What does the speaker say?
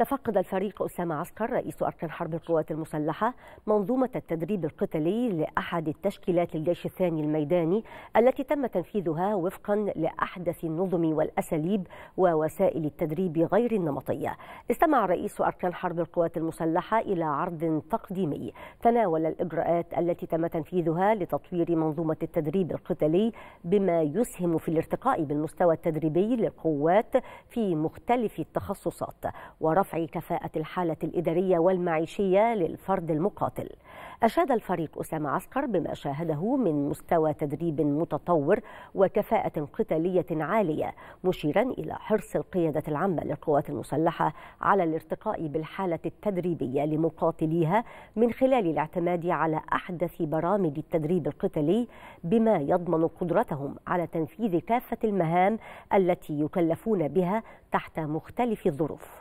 تفقد الفريق أسامة عسكر رئيس أركان حرب القوات المسلحة منظومة التدريب القتالي لأحد التشكيلات الجيش الثاني الميداني التي تم تنفيذها وفقا لأحدث النظم والأساليب ووسائل التدريب غير النمطية استمع رئيس أركان حرب القوات المسلحة إلى عرض تقديمي تناول الإجراءات التي تم تنفيذها لتطوير منظومة التدريب القتالي بما يسهم في الارتقاء بالمستوى التدريبي للقوات في مختلف التخصصات ورفع رفع كفاءة الحالة الإدارية والمعيشية للفرد المقاتل أشاد الفريق أسامة عسكر بما شاهده من مستوى تدريب متطور وكفاءة قتالية عالية مشيرا إلى حرص القيادة العامة للقوات المسلحة على الارتقاء بالحالة التدريبية لمقاتليها من خلال الاعتماد على أحدث برامج التدريب القتالي بما يضمن قدرتهم على تنفيذ كافة المهام التي يكلفون بها تحت مختلف الظروف